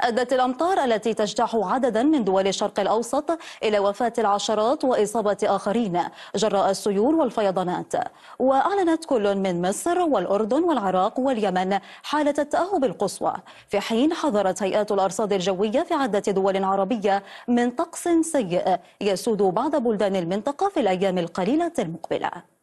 أدت الأمطار التي تجتاح عددا من دول الشرق الأوسط إلى وفاة العشرات وإصابة آخرين جراء السيول والفيضانات وأعلنت كل من مصر والأردن والعراق واليمن حالة التأهب القصوى في حين حذرت هيئات الأرصاد الجوية في عدة دول عربية من طقس سيء يسود بعض بلدان المنطقة في الأيام القليلة المقبلة